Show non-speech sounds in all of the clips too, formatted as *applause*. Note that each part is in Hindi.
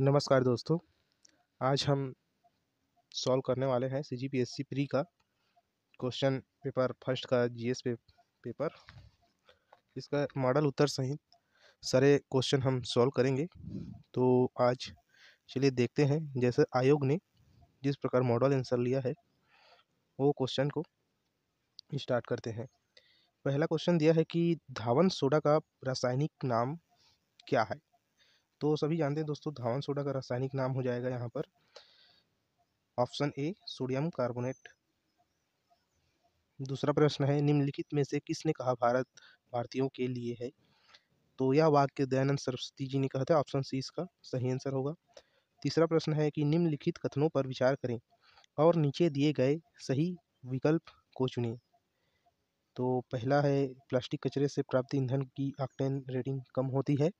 नमस्कार दोस्तों आज हम सॉल्व करने वाले हैं C G P S C pre का क्वेश्चन पेपर फर्स्ट का जीएस पे, पेपर इसका मॉडल उत्तर सहित सारे क्वेश्चन हम सॉल्व करेंगे तो आज चलिए देखते हैं जैसे आयोग ने जिस प्रकार मॉडल आंसर लिया है वो क्वेश्चन को स्टार्ट करते हैं पहला क्वेश्चन दिया है कि धावन सोडा का रासायनिक नाम क्या है तो सभी जानते हैं दोस्तों धावन सोडा का रासायनिक नाम हो जाएगा यहाँ पर ऑप्शन ए सोडियम कार्बोनेट दूसरा प्रश्न है निम्नलिखित में से किसने कहा भारत भारतीयों के लिए है तो यह वाक्य दयानंद सरस्वती जी ने कहा था ऑप्शन सी इसका सही आंसर होगा तीसरा प्रश्न है कि निम्नलिखित कथनों पर विचार करें और नीचे दिए गए सही विकल्प को चुनें तो पहला है प्लास्टिक कचरे से प्राप्त ईंधन की ऑक्टेन रेटिंग कम होती है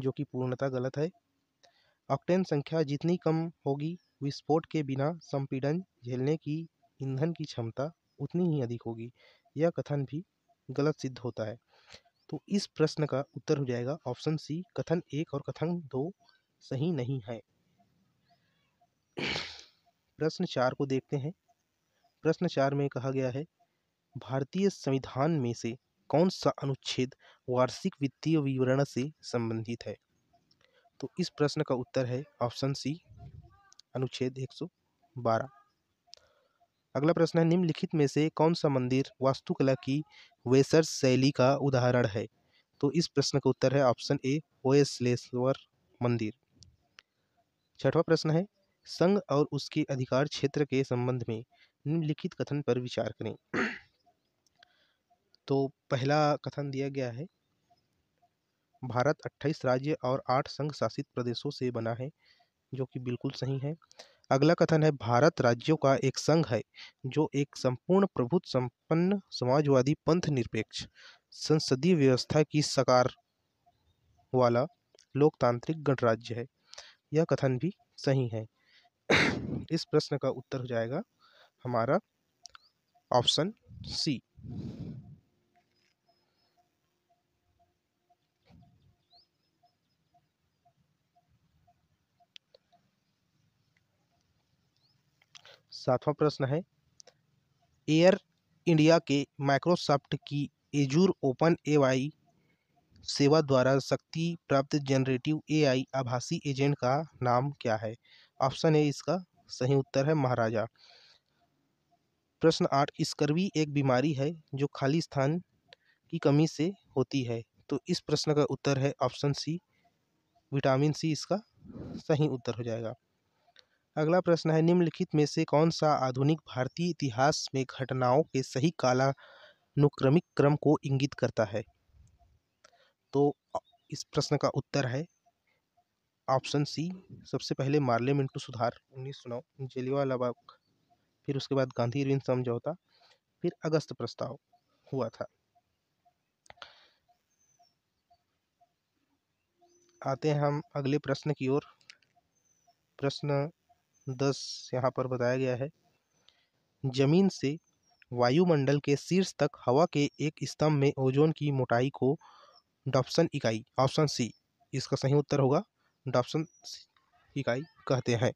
जो कि पूर्णतः गलत है ऑक्टेन संख्या जितनी कम होगी विस्फोट के बिना संपीड़न झेलने की ईंधन की क्षमता उतनी ही अधिक होगी यह कथन भी गलत सिद्ध होता है तो इस प्रश्न का उत्तर हो जाएगा ऑप्शन सी कथन एक और कथन दो सही नहीं है प्रश्न चार को देखते हैं प्रश्न चार में कहा गया है भारतीय संविधान में से कौन सा अनुच्छेद वार्षिक वित्तीय विवरण से संबंधित है तो इस प्रश्न का उत्तर है ऑप्शन सी अनुच्छेद 112 अगला प्रश्न है निम्नलिखित में से कौन सा मंदिर वास्तुकला की वेसर शैली का उदाहरण है तो इस प्रश्न का उत्तर है ऑप्शन ए ओएसलेश्वर मंदिर छठवां प्रश्न है संघ और उसके अधिकार क्षेत्र के संबंध में निम्नलिखित कथन पर विचार करें तो पहला कथन दिया गया है भारत 28 राज्य और 8 संघ शासित प्रदेशों से बना है जो कि बिल्कुल सही है अगला कथन है भारत राज्यों का एक संघ है जो एक संपूर्ण प्रभु संपन्न समाजवादी पंथ निरपेक्ष संसदीय व्यवस्था की सकार वाला लोकतांत्रिक गणराज्य है यह कथन भी सही है इस प्रश्न का उत्तर हो जाएगा हमारा ऑप्शन सी सातवां प्रश्न है एयर इंडिया के माइक्रोसॉफ्ट की एजूर ओपन एआई सेवा द्वारा शक्ति प्राप्त जनरेटिव एआई आभासी एजेंट का नाम क्या है ऑप्शन ए इसका सही उत्तर है महाराजा प्रश्न आठ स्कर्वी एक बीमारी है जो खाली स्थान की कमी से होती है तो इस प्रश्न का उत्तर है ऑप्शन सी विटामिन सी इसका सही उत्तर हो जाएगा अगला प्रश्न है निम्नलिखित में से कौन सा आधुनिक भारतीय इतिहास में घटनाओं के सही कालानुक्रमिक क्रम को इंगित करता है तो इस प्रश्न का उत्तर है ऑप्शन सी सबसे पहले मार्ले मिंटू सुधार उन्नीस सौ नौ जलियावाला बाग फिर उसके बाद गांधी ऋण समझौता फिर अगस्त प्रस्ताव हुआ था आते हैं हम अगले प्रश्न की ओर प्रश्न दस यहाँ पर बताया गया है जमीन से वायुमंडल के शीर्ष तक हवा के एक स्तंभ में ओजोन की मोटाई को डॉप्सन इकाई ऑप्शन सी इसका सही उत्तर होगा डॉप्सन इकाई कहते हैं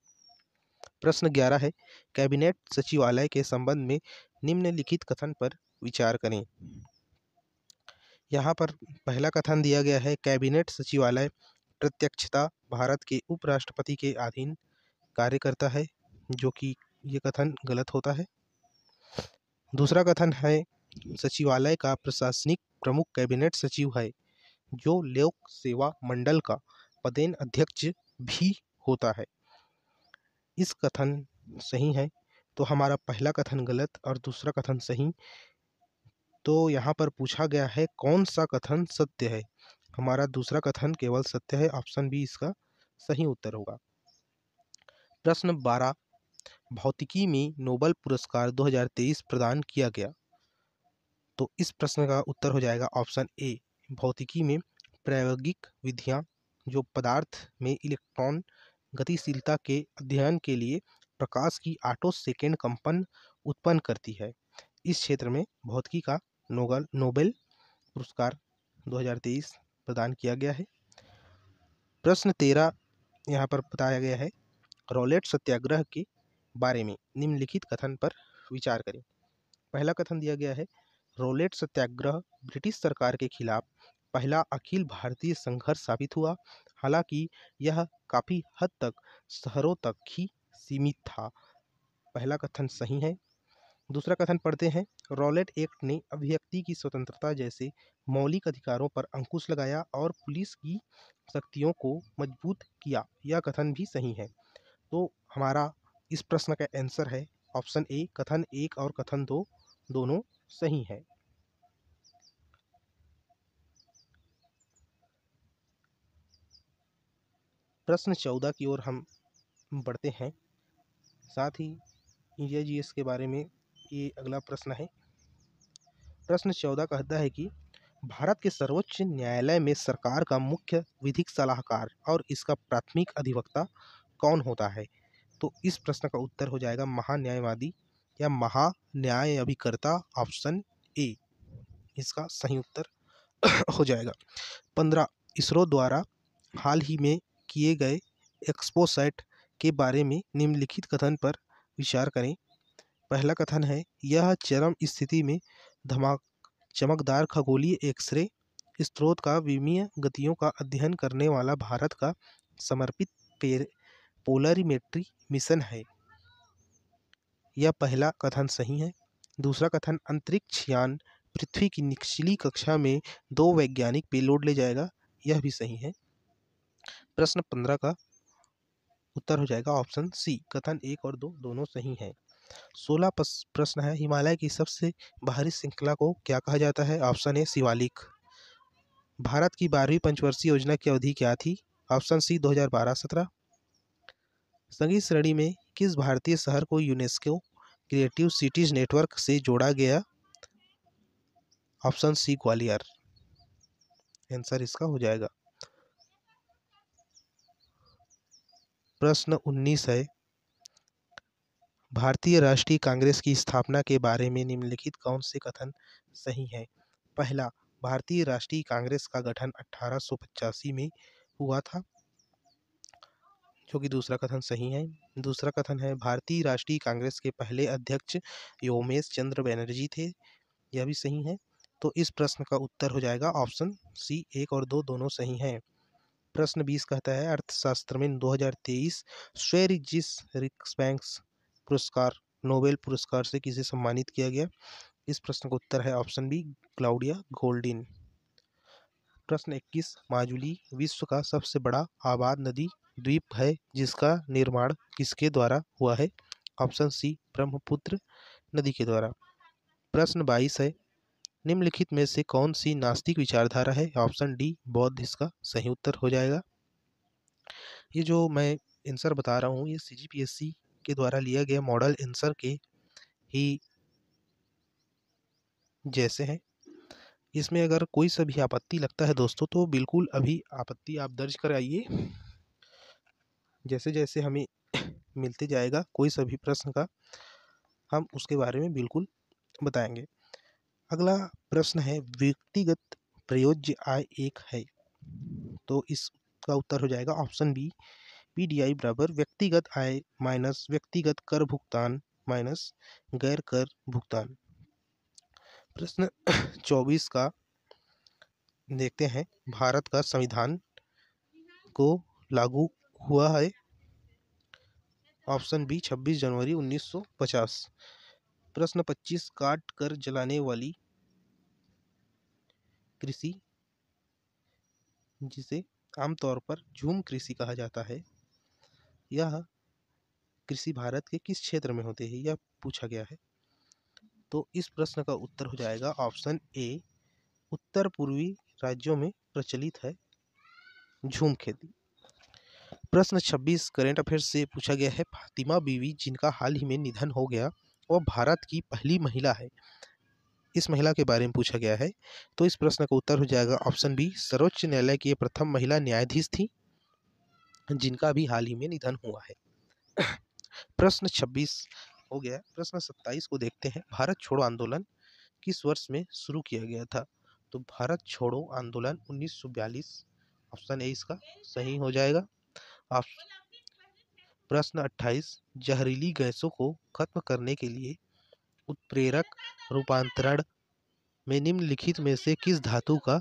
प्रश्न ग्यारह है कैबिनेट सचिवालय के संबंध में निम्नलिखित कथन पर विचार करें यहाँ पर पहला कथन दिया गया है कैबिनेट सचिवालय प्रत्यक्षता भारत के उपराष्ट्रपति के अधीन कार्य करता है जो कि ये कथन गलत होता है दूसरा कथन है सचिवालय का प्रशासनिक प्रमुख कैबिनेट सचिव है जो लोक सेवा मंडल का पदेन अध्यक्ष भी होता है इस कथन सही है तो हमारा पहला कथन गलत और दूसरा कथन सही तो यहाँ पर पूछा गया है कौन सा कथन सत्य है हमारा दूसरा कथन केवल सत्य है ऑप्शन बी इसका सही उत्तर होगा प्रश्न बारह भौतिकी में नोबल पुरस्कार 2023 प्रदान किया गया तो इस प्रश्न का उत्तर हो जाएगा ऑप्शन ए भौतिकी में प्रायोगिक विधियां जो पदार्थ में इलेक्ट्रॉन गतिशीलता के अध्ययन के लिए प्रकाश की आठों सेकेंड कंपन उत्पन्न करती है इस क्षेत्र में भौतिकी का नोबल नोबेल पुरस्कार 2023 प्रदान किया गया है प्रश्न तेरह यहाँ पर बताया गया है रॉलेट सत्याग्रह के बारे में निम्नलिखित कथन पर विचार करें पहला कथन दिया गया है रॉलेट सत्याग्रह ब्रिटिश सरकार के खिलाफ पहला अखिल भारतीय संघर्ष साबित हुआ हालांकि यह काफ़ी हद तक शहरों तक ही सीमित था पहला कथन सही है दूसरा कथन पढ़ते हैं रॉलेट एक्ट ने अभिव्यक्ति की स्वतंत्रता जैसे मौलिक अधिकारों पर अंकुश लगाया और पुलिस की शक्तियों को मजबूत किया यह कथन भी सही है तो हमारा इस प्रश्न का आंसर है ऑप्शन ए कथन एक और कथन दो दोनों सही है प्रश्न चौदह की ओर हम बढ़ते हैं साथ ही इंडिया जीएस के बारे में ये अगला प्रश्न है प्रश्न चौदह कहता है कि भारत के सर्वोच्च न्यायालय में सरकार का मुख्य विधिक सलाहकार और इसका प्राथमिक अधिवक्ता कौन होता है तो इस प्रश्न का उत्तर हो जाएगा महान्यायवादी या महान्याय अभिकर्ता ऑप्शन ए इसका सही उत्तर *coughs* हो जाएगा पंद्रह इसरो द्वारा हाल ही में किए गए एक्सपोसेट के बारे में निम्नलिखित कथन पर विचार करें पहला कथन है यह चरम स्थिति में धमाक चमकदार खगोलीय एक्सरे स्रोत का विमीय गतियों का अध्ययन करने वाला भारत का समर्पित पोलरीमेट्री मिशन है यह पहला कथन सही है दूसरा कथन अंतरिक्ष यान पृथ्वी की निचली कक्षा में दो वैज्ञानिक पेलोड ले जाएगा यह भी सही है प्रश्न पंद्रह का उत्तर हो जाएगा ऑप्शन सी कथन एक और दो दोनों सही हैं सोलह प्रश्न है हिमालय की सबसे बाहरी श्रृंखला को क्या कहा जाता है ऑप्शन ए शिवालिक भारत की बारहवीं पंचवर्षीय योजना की अवधि क्या थी ऑप्शन सी 2012-17 संगीत श्रेणी में किस भारतीय शहर को यूनेस्को क्रिएटिव सिटीज़ नेटवर्क से जोड़ा गया ऑप्शन सी ग्वालियर आंसर इसका हो जाएगा प्रश्न उन्नीस है भारतीय राष्ट्रीय कांग्रेस की स्थापना के बारे में निम्नलिखित कौन से कथन सही है पहला भारतीय राष्ट्रीय कांग्रेस का गठन अठारह में हुआ था जो कि दूसरा कथन सही है दूसरा कथन है भारतीय राष्ट्रीय कांग्रेस के पहले अध्यक्ष योमेश चंद्र बनर्जी थे यह भी सही है तो इस प्रश्न का उत्तर हो जाएगा ऑप्शन सी एक और दो दोनों सही हैं प्रश्न बीस कहता है अर्थशास्त्र में 2023 तेईस जिस रिक्स पुरस्कार नोबेल पुरस्कार से किसे सम्मानित किया गया इस प्रश्न का उत्तर है ऑप्शन बी क्लाउडिया गोल्डिन प्रश्न 21 माजुली विश्व का सबसे बड़ा आबाद नदी द्वीप है जिसका निर्माण किसके द्वारा हुआ है ऑप्शन सी ब्रह्मपुत्र नदी के द्वारा प्रश्न बाईस है निम्नलिखित में से कौन सी नास्तिक विचारधारा है ऑप्शन डी बौद्ध इसका सही उत्तर हो जाएगा ये जो मैं आंसर बता रहा हूँ ये सी के द्वारा लिया गया मॉडल आंसर के ही जैसे हैं इसमें अगर कोई सा भी आपत्ति लगता है दोस्तों तो बिल्कुल अभी आपत्ति आप दर्ज कराइए जैसे जैसे हमें मिलते जाएगा कोई सभी प्रश्न का हम उसके बारे में बिल्कुल बताएंगे अगला प्रश्न है व्यक्तिगत प्रयोज्य आय एक है तो इसका उत्तर हो जाएगा option B P D I बराबर व्यक्तिगत आय माइनस व्यक्तिगत कर भुगतान माइनस गैर कर भुगतान प्रश्न चौबीस का देखते हैं भारत का संविधान को लागू हुआ है ऑप्शन बी छब्बीस जनवरी उन्नीस सौ पचास प्रश्न पच्चीस काट कर जलाने वाली कृषि जिसे आमतौर पर झूम कृषि कहा जाता है यह कृषि भारत के किस क्षेत्र में होते है यह पूछा गया है तो इस प्रश्न का उत्तर हो जाएगा ऑप्शन ए उत्तर पूर्वी राज्यों में प्रचलित है झूम खेती प्रश्न छब्बीस करेंट अफेयर तो से पूछा गया है फातिमा बीवी जिनका हाल ही में निधन हो गया वह भारत की पहली महिला है इस महिला के बारे में पूछा गया है तो इस प्रश्न का उत्तर हो जाएगा ऑप्शन बी सर्वोच्च न्यायालय की प्रथम महिला न्यायाधीश थी जिनका भी हाल ही में निधन हुआ है प्रश्न छब्बीस हो गया प्रश्न सत्ताईस को देखते हैं भारत छोड़ो आंदोलन किस वर्ष में शुरू किया गया था तो भारत छोड़ो आंदोलन 1942 ऑप्शन ए इसका सही हो जाएगा आप प्रश्न अट्ठाईस जहरीली गैसों को खत्म करने के लिए उत्प्रेरक रूपांतरण में निम्नलिखित में से किस धातु का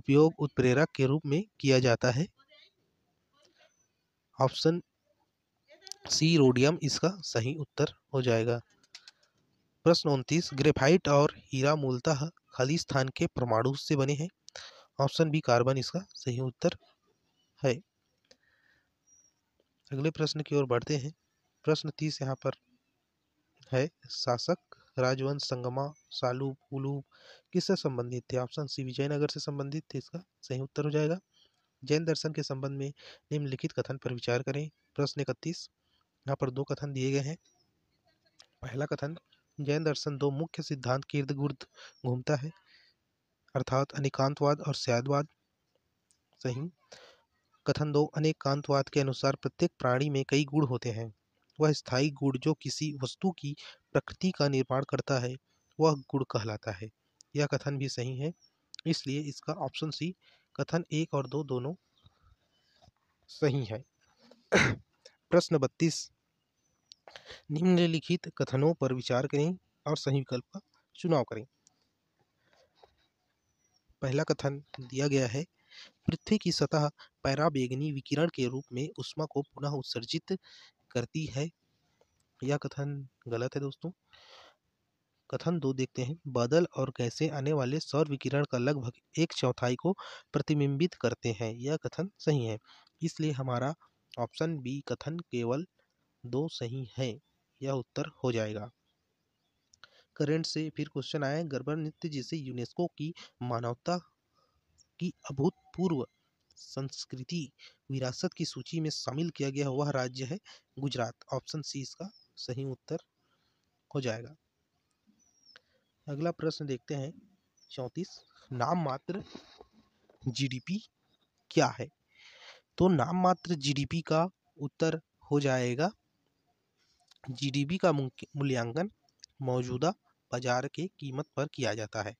उपयोग उत्प्रेरक के रूप में किया जाता है ऑप्शन सी रोडियम इसका सही उत्तर हो जाएगा प्रश्न उनतीस ग्रेफाइट और हीरा मूलतः स्थान के परमाणु से बने हैं ऑप्शन बी कार्बन इसका सही उत्तर है अगले प्रश्न की ओर बढ़ते हैं प्रश्न तीस यहाँ पर है शासक राजवंश संगमा सालूब उलूब किससे संबंधित थे ऑप्शन सी विजयनगर से संबंधित थे इसका सही उत्तर हो जाएगा जैन दर्शन के संबंध में निम्नलिखित कथन पर विचार करें प्रश्न इकतीस यहाँ पर दो कथन दिए गए हैं पहला कथन जैन दर्शन दो मुख्य सिद्धांत के इर्द गुर्द घूमता है अर्थात अनिकांतवाद और स्यादवाद सही कथन दो अनेक कांतवाद के अनुसार प्रत्येक प्राणी में कई गुण होते हैं वह स्थायी गुण जो किसी वस्तु की प्रकृति का निर्माण करता है वह गुण कहलाता है यह कथन भी सही है इसलिए इसका ऑप्शन सी कथन एक और दो दोनों सही है प्रश्न बत्तीस निम्नलिखित कथनों पर विचार करें और सही विकल्प का चुनाव करें पहला कथन दिया गया है पृथ्वी की सतह पैराबेगनी विकिरण के रूप में उष्मा को पुनः उत्सर्जित करती है यह कथन गलत है दोस्तों कथन दो देखते हैं बादल और गैसें आने वाले सौर विकिरण का लगभग एक चौथाई को प्रतिबिंबित करते हैं यह कथन सही है इसलिए हमारा ऑप्शन बी कथन केवल दो सही है यह उत्तर हो जाएगा करंट से फिर क्वेश्चन आया गर्बर नृत्य जिसे यूनेस्को की मानवता की अभूतपूर्व संस्कृति विरासत की सूची में शामिल किया गया वह राज्य है गुजरात ऑप्शन सी इसका सही उत्तर हो जाएगा अगला प्रश्न देखते हैं चौंतीस नाम मात्र जीडीपी क्या है तो नाम मात्र जीडीपी का उत्तर हो जाएगा जीडीपी का मूल्यांकन मौजूदा बाजार के कीमत पर किया जाता है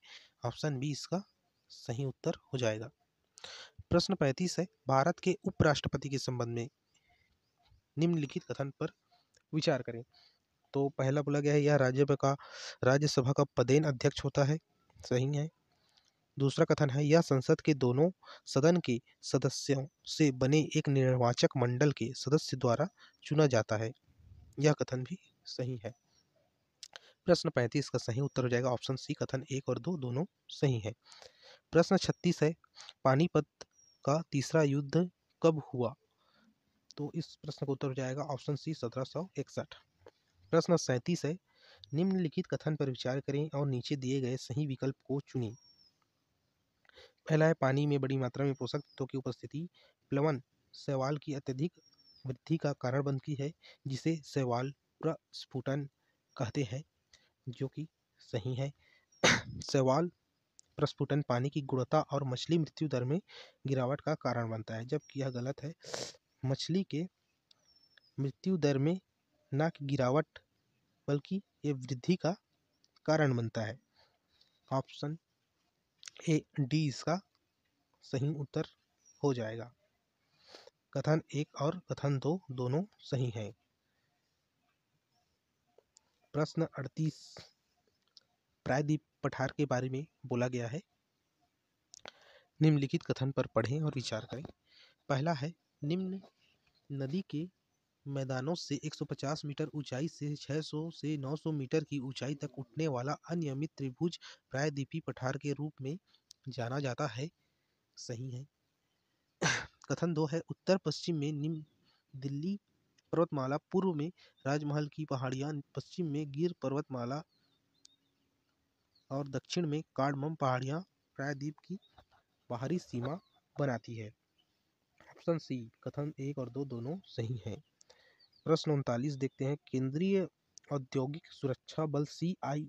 ऑप्शन बी इसका सही उत्तर हो जाएगा प्रश्न पैंतीस है भारत के उपराष्ट्रपति के संबंध में निम्नलिखित कथन पर विचार करें तो पहला बोला गया है यह राज्य का राज्यसभा का पदेन अध्यक्ष होता है सही है दूसरा कथन है यह संसद के दोनों सदन के सदस्यों से बने एक निर्वाचक मंडल के सदस्य द्वारा चुना जाता है यह कथन भी सही है प्रश्न पैंतीस का सही उत्तर हो जाएगा ऑप्शन सी कथन एक और दो दोनों सही है प्रश्न छत्तीस है पानीपत का तीसरा युद्ध कब हुआ तो इस प्रश्न का उत्तर हो जाएगा ऑप्शन सी सत्रह सौ इकसठ प्रश्न सैंतीस है निम्नलिखित कथन पर विचार करें और नीचे दिए गए सही विकल्प को चुनें पहला है पानी में बड़ी मात्रा में पोषक तत्वों की उपस्थिति प्लवन सवाल की अत्यधिक वृद्धि का कारण बनती है जिसे सवाल प्रस्फुटन कहते हैं जो कि सही है सवाल *coughs* प्रस्फुटन पानी की गुणवत्ता और मछली मृत्यु दर में गिरावट का कारण बनता है जबकि यह गलत है मछली के मृत्यु दर में ना कि गिरावट बल्कि ये वृद्धि का कारण बनता है ऑप्शन ए डी इसका सही उत्तर हो जाएगा कथन एक और कथन दो दोनों सही हैं प्रश्न अड़तीस प्रायद्वीप पठार के बारे में बोला गया है निम्नलिखित कथन पर पढ़ें और विचार करें पहला है निम्न नदी के मैदानों से 150 मीटर ऊंचाई से 600 से 900 मीटर की ऊंचाई तक उठने वाला अनियमित त्रिभुज प्रायद्वीपी पठार के रूप में जाना जाता है सही है कथन दो है उत्तर पश्चिम में निम्न दिल्ली पर्वतमाला पूर्व में राजमहल की पहाड़ियां पश्चिम में गिर पर्वतमाला और दक्षिण में कार्डमम पहाड़ियाँ प्रायद्वीप की बाहरी सीमा बनाती है ऑप्शन सी कथन एक और दो दोनों सही हैं प्रश्न उनतालीस देखते हैं केंद्रीय औद्योगिक सुरक्षा बल सी आई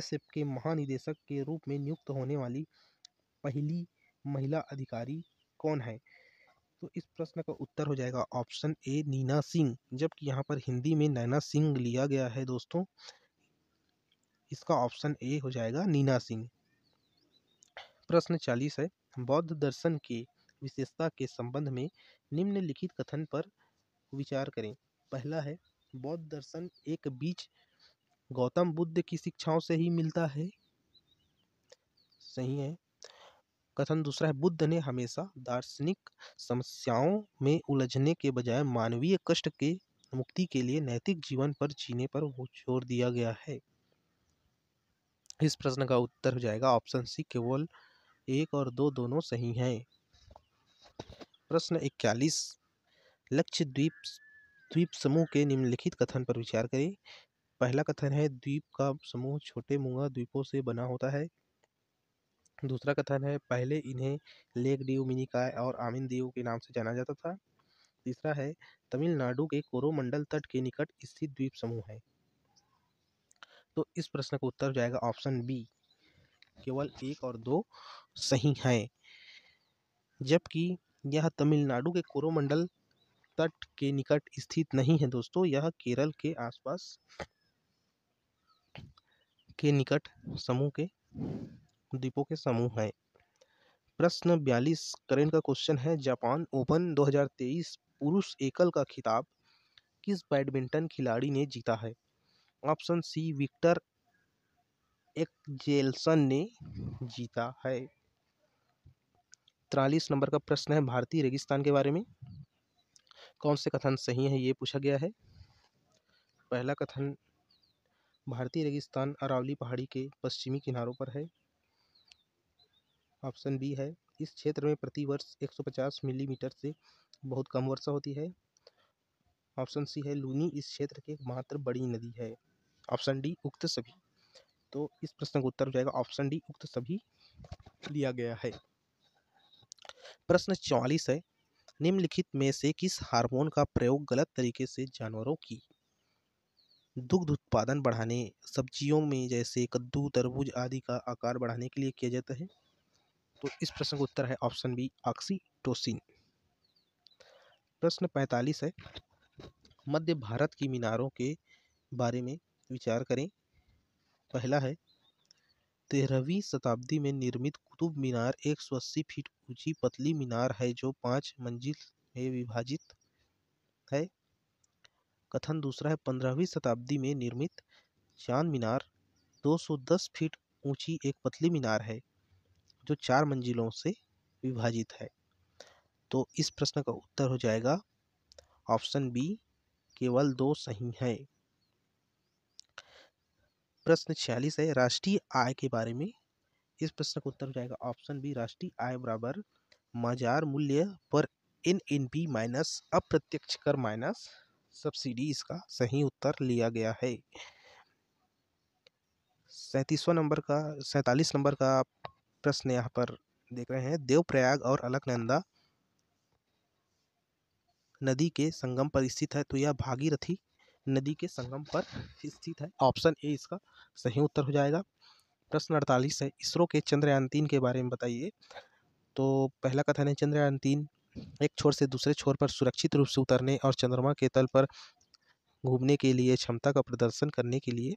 एस एफ के महानिदेशक के रूप में नियुक्त होने वाली पहली महिला अधिकारी कौन है तो इस प्रश्न का उत्तर हो जाएगा ऑप्शन ए नीना सिंह जबकि यहाँ पर हिंदी में नैना सिंह लिया गया है दोस्तों इसका ऑप्शन ए हो जाएगा नीना सिंह प्रश्न चालीस है बौद्ध दर्शन के विशेषता के संबंध में निम्नलिखित कथन पर विचार करें पहला है बौद्ध दर्शन एक बीच गौतम बुद्ध की शिक्षाओं से ही मिलता है सही है कथन दूसरा है बुद्ध ने हमेशा दार्शनिक समस्याओं में उलझने के बजाय मानवीय कष्ट के मुक्ति के लिए नैतिक जीवन पर जीने पर जोर दिया गया है इस प्रश्न का उत्तर हो जाएगा ऑप्शन सी केवल एक और दो दोनों सही हैं प्रश्न इक्यालीस लक्ष्य द्वीप द्वीप समूह के निम्नलिखित कथन पर विचार करें पहला कथन है द्वीप का समूह छोटे मुंगा द्वीपों से बना होता है दूसरा कथन है पहले इन्हें लेक डीव मिनिकाय और आमिन दीव के नाम से जाना जाता था तीसरा है तमिलनाडु के कोरोमंडल तट के निकट स्थित द्वीप समूह है तो इस प्रश्न का उत्तर जाएगा ऑप्शन बी केवल एक और दो सही हैं जबकि यह तमिलनाडु के कोरोमंडल तट के निकट स्थित नहीं है दोस्तों यह केरल के आसपास के निकट समूह के द्वीपों के समूह हैं प्रश्न बयालीस करेंट का क्वेश्चन है जापान ओपन 2023 पुरुष एकल का खिताब किस बैडमिंटन खिलाड़ी ने जीता है ऑप्शन सी विक्टर जेलसन ने जीता है तिरालीस नंबर का प्रश्न है भारतीय रेगिस्तान के बारे में कौन से कथन सही है ये पूछा गया है पहला कथन भारतीय रेगिस्तान अरावली पहाड़ी के पश्चिमी किनारों पर है ऑप्शन बी है इस क्षेत्र में प्रति वर्ष 150 मिलीमीटर से बहुत कम वर्षा होती है ऑप्शन सी है लूनी इस क्षेत्र की एकमात्र बड़ी नदी है ऑप्शन डी उक्त सभी तो इस प्रश्न का उत्तर हो जाएगा ऑप्शन डी उक्त सभी लिया गया है प्रश्न चौवालीस है निम्नलिखित में से किस हार्मोन का प्रयोग गलत तरीके से जानवरों की दुग्ध उत्पादन बढ़ाने सब्जियों में जैसे कद्दू तरबूज आदि का आकार बढ़ाने के लिए किया जाता है तो इस प्रश्न का उत्तर है ऑप्शन बी ऑक्सीटोसिन प्रश्न पैंतालीस है मध्य भारत की मीनारों के बारे में विचार करें पहला है तेरहवीं शताब्दी में निर्मित कुतुब मीनार एक सौ अस्सी फीट ऊंची पतली मीनार है जो पांच मंजिल में विभाजित है कथन दूसरा है पंद्रहवीं शताब्दी में निर्मित चांद मीनार 210 फीट ऊंची एक पतली मीनार है जो चार मंजिलों से विभाजित है तो इस प्रश्न का उत्तर हो जाएगा ऑप्शन बी केवल दो सही हैं प्रश्न छियालीस है राष्ट्रीय आय के बारे में इस प्रश्न का उत्तर हो जाएगा ऑप्शन बी राष्ट्रीय आय बराबर मजार मूल्य पर एन एन पी माइनस अप्रत्यक्ष कर माइनस सब्सिडी इसका सही उत्तर लिया गया है सैंतीसवा नंबर का सैतालीस नंबर का प्रश्न यहाँ पर देख रहे हैं देवप्रयाग और अलकनंदा नदी के संगम पर स्थित है तो यह भागीरथी नदी के संगम पर स्थित है ऑप्शन ए इसका सही उत्तर हो जाएगा प्रश्न अड़तालीस है इसरो के चंद्रयान तीन के बारे में बताइए तो पहला कथन है चंद्रयान तीन एक छोर से दूसरे छोर पर सुरक्षित रूप से उतरने और चंद्रमा के तल पर घूमने के लिए क्षमता का प्रदर्शन करने के लिए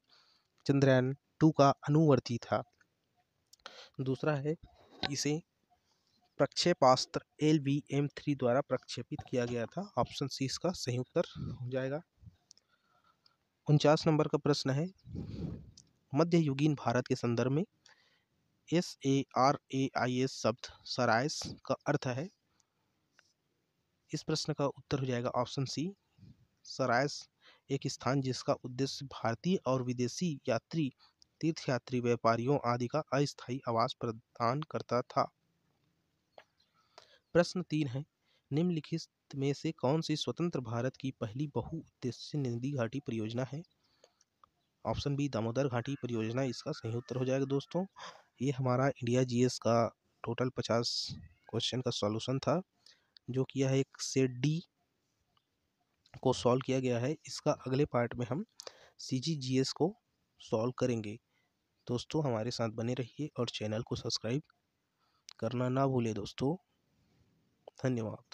चंद्रयान टू का अनुवर्ती था दूसरा है इसे प्रक्षेपास्त्र एल बी एम थ्री द्वारा प्रक्षेपित किया गया था ऑप्शन सी इसका सही उत्तर हो जाएगा उनचास नंबर का प्रश्न है मध्ययुगीन भारत के संदर्भ में S A R A I S शब्द सरायस का अर्थ है इस प्रश्न का उत्तर हो जाएगा ऑप्शन सी सरायस एक स्थान जिसका उद्देश्य भारतीय और विदेशी यात्री तीर्थयात्री व्यापारियों आदि का अस्थायी आवास प्रदान करता था प्रश्न तीन है निम्नलिखित में से कौन सी स्वतंत्र भारत की पहली बहुउद्देश्य नदी घाटी परियोजना है ऑप्शन बी दामोदर घाटी परियोजना इसका सही उत्तर हो जाएगा दोस्तों ये हमारा इंडिया जीएस का टोटल पचास क्वेश्चन का सॉल्यूशन था जो किया है एक सेट डी को सॉल्व किया गया है इसका अगले पार्ट में हम सी जी जी एस को सॉल्व करेंगे दोस्तों हमारे साथ बने रहिए और चैनल को सब्सक्राइब करना ना भूलें दोस्तों धन्यवाद